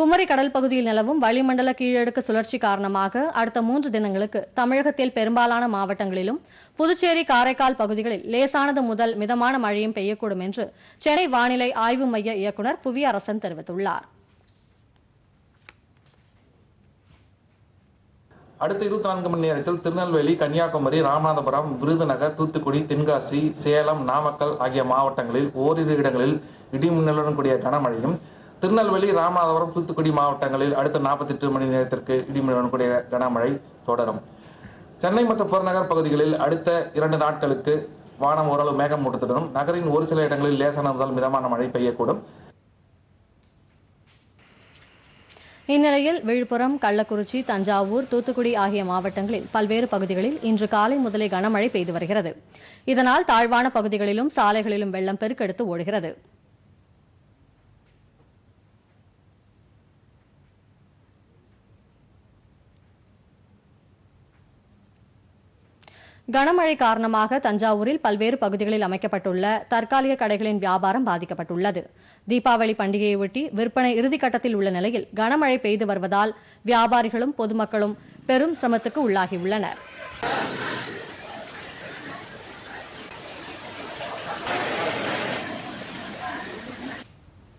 குமரி கடல் பகுதியில் நிலவும் வளிமண்டல கீழடுக்கு சுழற்சி காரணமாக அடுத்த மூன்று தினங்களுக்கு தமிழகத்தில் பெரும்பாலான மாவட்டங்களிலும் புதுச்சேரி காரைக்கால் பகுதிகளில் லேசானது முதல் மிதமான மழையும் பெய்யக்கூடும் என்று சென்னை வானிலை ஆய்வு மைய இயக்குநர் புவியரசன் தெரிவித்துள்ளார் அடுத்த இருபத்தி நான்கு மணி நேரத்தில் திருநெல்வேலி கன்னியாகுமரி ராமநாதபுரம் விருதுநகர் தூத்துக்குடி தென்காசி சேலம் நாமக்கல் ஆகிய மாவட்டங்களில் ஓரிரு இடங்களில் இடிமின்னலுடன் கூடிய கனமழையும் திருநெல்வேலி ராமநாதபுரம் தூத்துக்குடி மாவட்டங்களில் அடுத்த நாற்பத்தி எட்டு மணி நேரத்திற்கு இடிமுழக்கூடிய கனமழை தொடரும் சென்னை மற்றும் புறநகர் பகுதிகளில் அடுத்த இரண்டு நாட்களுக்கு வானம் ஓரளவு மேகம் மூட்டத்துடனும் நகரின் ஒரு சில இடங்களில் லேசான முதல் மிதமான மழை பெய்யக்கூடும் இந்நிலையில் விழுப்புரம் கள்ளக்குறிச்சி தஞ்சாவூர் தூத்துக்குடி ஆகிய மாவட்டங்களில் பல்வேறு பகுதிகளில் இன்று காலை முதலே கனமழை பெய்து வருகிறது இதனால் தாழ்வான பகுதிகளிலும் சாலைகளிலும் வெள்ளம் பெருக்கெடுத்து ஓடுகிறது கனமழை காரணமாக தஞ்சாவூரில் பல்வேறு பகுதிகளில் அமைக்கப்பட்டுள்ள தற்காலிக கடைகளின் வியாபாரம் பாதிக்கப்பட்டுள்ளது தீபாவளி பண்டிகையொட்டி விற்பனை இறுதிக்கட்டத்தில் உள்ள நிலையில் கனமழை பெய்து வருவதால் வியாபாரிகளும் பொதுமக்களும் பெரும் சமத்துக்கு உள்ளாகியுள்ளனர்